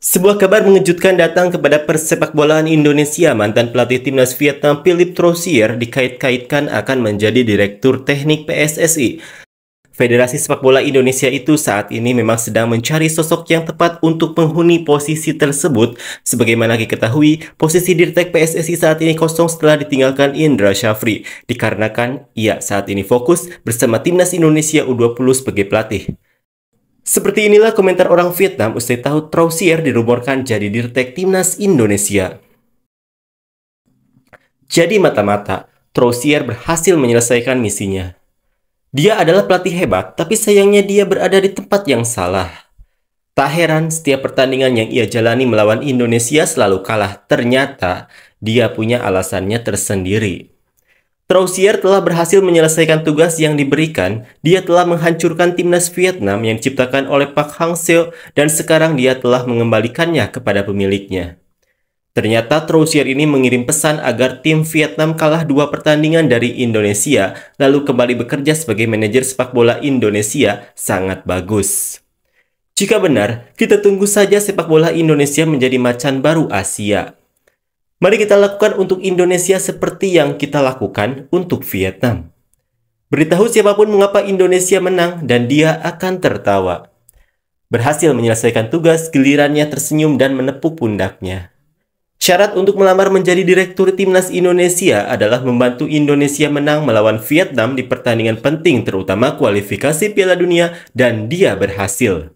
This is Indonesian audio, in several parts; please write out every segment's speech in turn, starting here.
Sebuah kabar mengejutkan datang kepada persepak bolaan Indonesia. Mantan pelatih timnas Vietnam Philip Trosier dikait-kaitkan akan menjadi direktur teknik PSSI. Federasi Sepak Bola Indonesia itu saat ini memang sedang mencari sosok yang tepat untuk menghuni posisi tersebut. Sebagaimana diketahui, posisi Dirtek PSSI saat ini kosong setelah ditinggalkan Indra Syafri, dikarenakan ia saat ini fokus bersama Timnas Indonesia U20 sebagai pelatih. Seperti inilah komentar orang Vietnam usai tahu Trausier dirumorkan jadi dirtek timnas Indonesia. Jadi mata-mata, Trausier berhasil menyelesaikan misinya. Dia adalah pelatih hebat, tapi sayangnya dia berada di tempat yang salah. Tak heran setiap pertandingan yang ia jalani melawan Indonesia selalu kalah. Ternyata dia punya alasannya tersendiri. Trausier telah berhasil menyelesaikan tugas yang diberikan. Dia telah menghancurkan timnas Vietnam yang diciptakan oleh Park Hang Seo dan sekarang dia telah mengembalikannya kepada pemiliknya. Ternyata Trausier ini mengirim pesan agar tim Vietnam kalah dua pertandingan dari Indonesia, lalu kembali bekerja sebagai manajer sepak bola Indonesia sangat bagus. Jika benar, kita tunggu saja sepak bola Indonesia menjadi macan baru Asia. Mari kita lakukan untuk Indonesia seperti yang kita lakukan untuk Vietnam. Beritahu siapapun mengapa Indonesia menang dan dia akan tertawa. Berhasil menyelesaikan tugas, gilirannya tersenyum dan menepuk pundaknya. Syarat untuk melamar menjadi direktur timnas Indonesia adalah membantu Indonesia menang melawan Vietnam di pertandingan penting terutama kualifikasi Piala Dunia dan dia berhasil.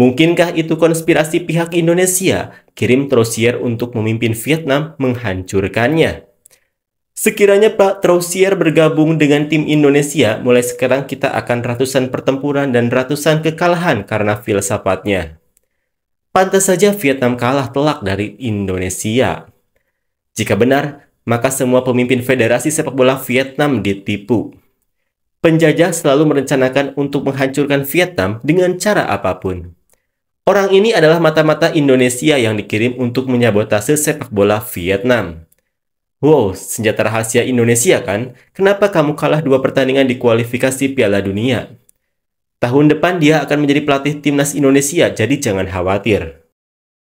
Mungkinkah itu konspirasi pihak Indonesia kirim Trossier untuk memimpin Vietnam menghancurkannya? Sekiranya Pak Trossier bergabung dengan tim Indonesia, mulai sekarang kita akan ratusan pertempuran dan ratusan kekalahan karena filsafatnya. Pantas saja Vietnam kalah telak dari Indonesia. Jika benar, maka semua pemimpin Federasi Sepak Bola Vietnam ditipu. Penjajah selalu merencanakan untuk menghancurkan Vietnam dengan cara apapun. Orang ini adalah mata-mata Indonesia yang dikirim untuk menyabotase sepak bola Vietnam. Wow, senjata rahasia Indonesia kan? Kenapa kamu kalah dua pertandingan di kualifikasi Piala Dunia? Tahun depan dia akan menjadi pelatih timnas Indonesia, jadi jangan khawatir.